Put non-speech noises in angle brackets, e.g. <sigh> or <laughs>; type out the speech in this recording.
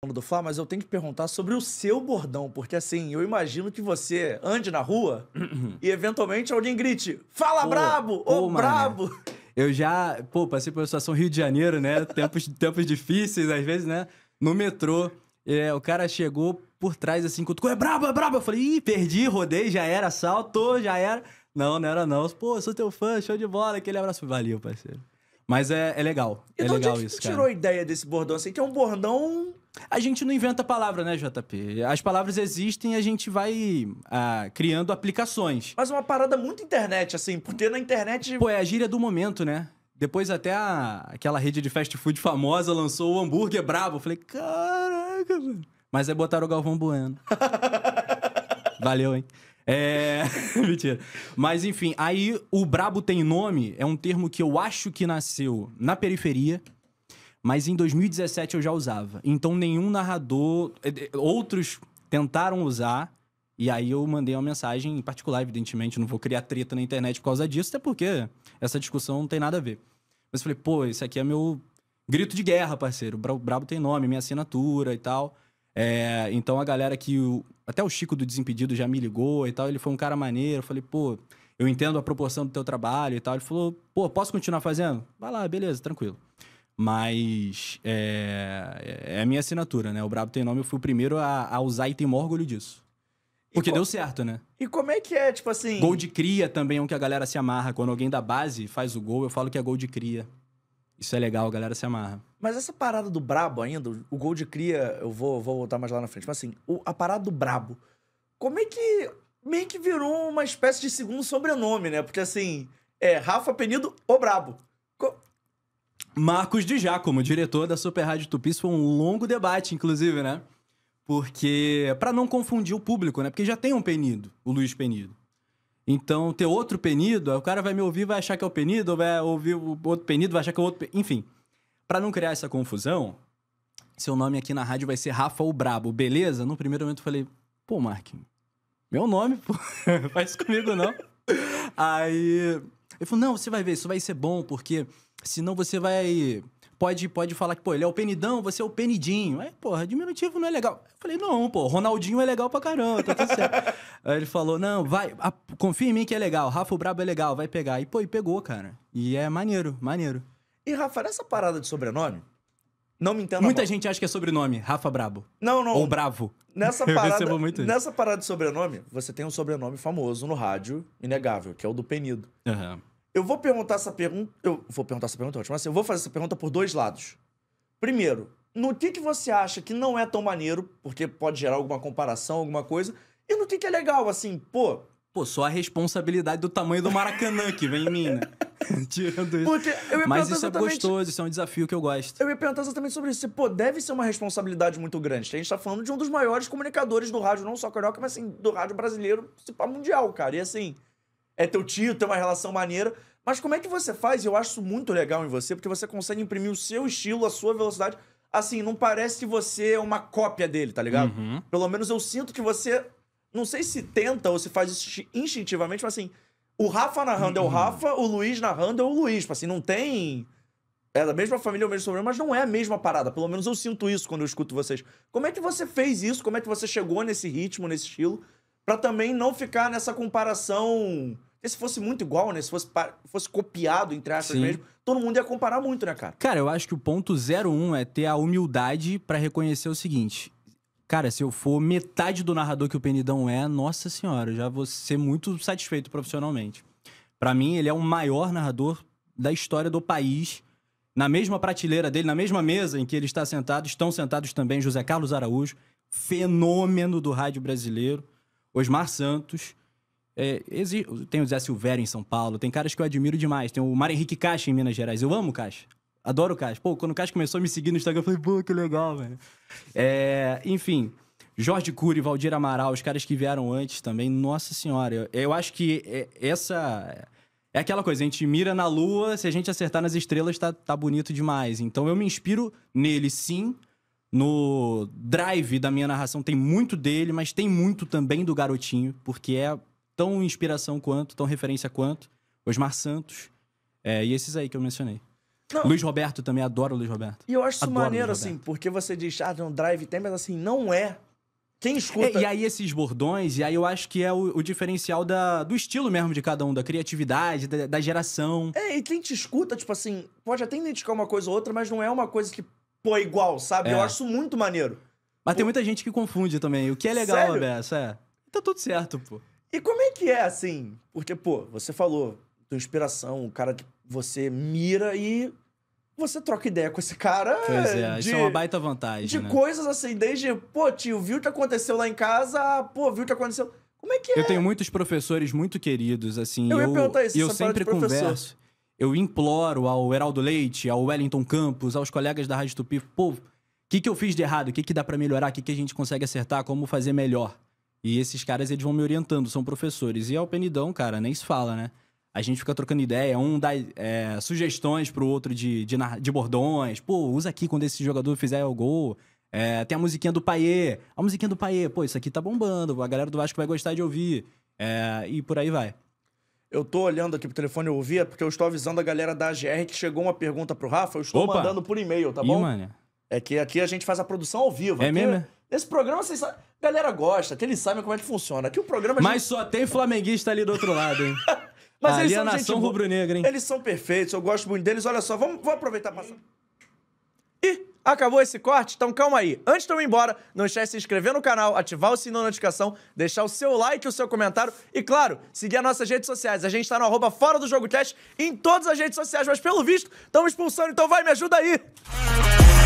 falando do Fá, mas eu tenho que perguntar sobre o seu bordão, porque assim, eu imagino que você ande na rua <clears throat> e eventualmente alguém grite: Fala pô, brabo! Ô oh, brabo! eu já, pô, passei por uma situação Rio de Janeiro, né? <laughs> Tempos, tempos difíceis, às vezes, né? No metrô, é, o cara chegou por trás assim, cutucou: É brabo, é brabo! Eu falei: Ih, perdi, rodei, já era, saltou, já era. Não, não era não. Pô, sou teu fã, show de bola, aquele abraço. Valeu, parceiro. Mas é, é legal. Então é legal é isso, cara. tirou a ideia desse bordão? Assim, que é um bordão a gente não inventa palavra, né, JP? As palavras existem e a gente vai ah, criando aplicações. Mas é uma parada muito internet, assim, porque na internet. Pô, é a gíria do momento, né? Depois até a, aquela rede de fast food famosa lançou o hambúrguer brabo. Eu falei, caraca, mano. Mas aí botaram o Galvão Bueno. <laughs> Valeu, hein? É. <laughs> Mentira. Mas enfim, aí o brabo tem nome é um termo que eu acho que nasceu na periferia mas em 2017 eu já usava. Então nenhum narrador. Eh, outros tentaram usar. E aí eu mandei uma mensagem em particular, evidentemente, não vou criar treta na internet por causa disso, até porque essa discussão não tem nada a ver. Mas eu falei, pô, isso aqui é meu grito de guerra, parceiro. O Brabo tem nome, minha assinatura e tal. É, então a galera que. O, até o Chico do Desimpedido já me ligou e tal. Ele foi um cara maneiro. Eu falei, pô, eu entendo a proporção do teu trabalho e tal. Ele falou, pô, posso continuar fazendo? Vai lá, beleza, tranquilo. Mas é, é, é a minha assinatura, né? O Brabo tem nome, eu fui o primeiro a, a usar e tenho maior orgulho disso. Porque co... deu certo, né? E como é que é, tipo assim. Gol de cria também é um que a galera se amarra. Quando alguém da base faz o gol, eu falo que é gol de cria. Isso é legal, a galera se amarra. Mas essa parada do brabo ainda, o gol de cria, eu vou, vou voltar mais lá na frente. Mas assim, o, a parada do brabo, como é que. Meio que virou uma espécie de segundo sobrenome, né? Porque assim, é Rafa Penido, o brabo. Marcos de Giacomo, diretor da Super Rádio Tupi, isso foi um longo debate, inclusive, né? Porque, para não confundir o público, né? Porque já tem um penido, o Luiz Penido. Então, ter outro penido, o cara vai me ouvir, vai achar que é o penido, vai ouvir o outro penido, vai achar que é o outro. Penido. Enfim, para não criar essa confusão, seu nome aqui na rádio vai ser Rafa o Brabo, beleza? No primeiro momento eu falei, pô, Marquinhos, meu nome, pô, <laughs> faz comigo não. Aí ele falou: não, você vai ver, isso vai ser bom, porque senão você vai. Pode, pode falar que, pô, ele é o penidão, você é o penidinho. Aí, é, porra, diminutivo não é legal. Eu falei, não, pô, Ronaldinho é legal pra caramba, tá tudo certo. <laughs> Aí ele falou, não, vai, a, confia em mim que é legal, Rafa o Brabo é legal, vai pegar. E, pô, e pegou, cara. E é maneiro, maneiro. E, Rafa, nessa parada de sobrenome, não me entendo. Muita gente acha que é sobrenome, Rafa Brabo. Não, não. Ou Bravo. Nessa <laughs> parada, nessa parada de sobrenome, você tem um sobrenome famoso no rádio, inegável, que é o do Penido. Uhum. Eu vou perguntar essa pergunta. Eu vou perguntar essa pergunta ótima, mas assim, eu vou fazer essa pergunta por dois lados. Primeiro, no que, que você acha que não é tão maneiro, porque pode gerar alguma comparação, alguma coisa, e no que, que é legal, assim, pô. Pô, só a responsabilidade do tamanho do Maracanã que vem em mim, né? <laughs> Tirando isso. Porque eu ia Mas isso é gostoso, isso é um desafio que eu gosto. Eu ia perguntar exatamente sobre isso. Pô, deve ser uma responsabilidade muito grande. A gente tá falando de um dos maiores comunicadores do rádio, não só carioca, mas assim, do rádio brasileiro, se pá, mundial, cara. E assim, é teu tio, tem uma relação maneira. Mas como é que você faz? Eu acho isso muito legal em você, porque você consegue imprimir o seu estilo, a sua velocidade. Assim, não parece que você é uma cópia dele, tá ligado? Uhum. Pelo menos eu sinto que você. Não sei se tenta ou se faz isso instintivamente, mas assim o Rafa narrando é o uhum. Rafa, o Luiz narrando é o Luiz. Tipo assim, não tem. É da mesma família, é o mesmo sobrenome, mas não é a mesma parada. Pelo menos eu sinto isso quando eu escuto vocês. Como é que você fez isso? Como é que você chegou nesse ritmo, nesse estilo? para também não ficar nessa comparação. Se fosse muito igual, né? Se fosse, fosse copiado, entre aspas Sim. mesmo, todo mundo ia comparar muito, né, cara? Cara, eu acho que o ponto 01 é ter a humildade para reconhecer o seguinte: Cara, se eu for metade do narrador que o Penidão é, nossa senhora, já vou ser muito satisfeito profissionalmente. Para mim, ele é o maior narrador da história do país. Na mesma prateleira dele, na mesma mesa em que ele está sentado, estão sentados também José Carlos Araújo, fenômeno do rádio brasileiro, Osmar Santos. É, tem o Zé Silvério em São Paulo, tem caras que eu admiro demais. Tem o Mário Henrique Caixa em Minas Gerais. Eu amo Caixa. Adoro o Cássio. Pô, quando o Cássio começou a me seguir no Instagram, eu falei, pô, que legal, velho. É, enfim, Jorge Cury, Valdir Amaral, os caras que vieram antes também. Nossa Senhora, eu, eu acho que é, essa. É aquela coisa, a gente mira na lua, se a gente acertar nas estrelas, tá, tá bonito demais. Então eu me inspiro nele, sim. No drive da minha narração tem muito dele, mas tem muito também do garotinho, porque é tão inspiração quanto, tão referência quanto. Osmar Santos. É, e esses aí que eu mencionei. Não. Luiz Roberto também, adoro o Luiz Roberto. E eu acho isso adoro maneiro, assim, porque você diz, ah, tem um drive tem, mas assim, não é. Quem é, escuta. É, e aí esses bordões, e aí eu acho que é o, o diferencial da, do estilo mesmo de cada um, da criatividade, da, da, geração. É, e quem te escuta, tipo assim, pode até identificar uma coisa ou outra, mas não é uma coisa que, pô, é igual, sabe? É. Eu acho muito maneiro. Mas pô. tem muita gente que confunde também. O que é legal, Roberto? é. Tá tudo certo, pô. E como é que é, assim? Porque, pô, você falou, tua inspiração, um cara que você mira e você troca ideia com esse cara. Pois é, de, isso é uma baita vantagem. De né? coisas assim, desde, pô, tio, viu o que aconteceu lá em casa, pô, viu o que aconteceu. Como é que é? Eu tenho muitos professores muito queridos, assim. Eu, eu ia perguntar isso, eu sempre converso. Eu imploro ao Heraldo Leite, ao Wellington Campos, aos colegas da Rádio Tupi, pô, o que, que eu fiz de errado? O que, que dá para melhorar? O que, que a gente consegue acertar? Como fazer melhor? E esses caras, eles vão me orientando, são professores. E ao é Penidão, cara, nem se fala, né? A gente fica trocando ideia, um dá é, sugestões pro outro de, de, de, bordões. Pô, usa aqui quando esse jogador fizer o gol. É, tem a musiquinha do Paê. A musiquinha do Paê, pô, isso aqui tá bombando. A galera do Vasco vai gostar de ouvir. É, e por aí vai. Eu tô olhando aqui pro telefone eu ouvia, é porque eu estou avisando a galera da AGR que chegou uma pergunta pro Rafa. Eu estou Opa. mandando por e-mail, tá bom? Ih, mano. É que aqui a gente faz a produção ao vivo. É aqui, mesmo? Né? Nesse programa, vocês sabem. Galera gosta, que eles sabem como é que funciona. Aqui o programa. Mas gente... só tem flamenguista ali do outro lado, hein? <laughs> Mas eles são gente rubro-negra, hein? Eles são perfeitos, eu gosto muito deles. Olha só, vamos, vamos aproveitar E passar. Ih, acabou esse corte? Então calma aí. Antes de eu ir embora, não esquece de se inscrever no canal, ativar o sininho da notificação, deixar o seu like, o seu comentário e, claro, seguir as nossas redes sociais. A gente tá no arroba fora do jogo cast em todas as redes sociais, mas pelo visto, estamos expulsando, então vai, me ajuda aí! Música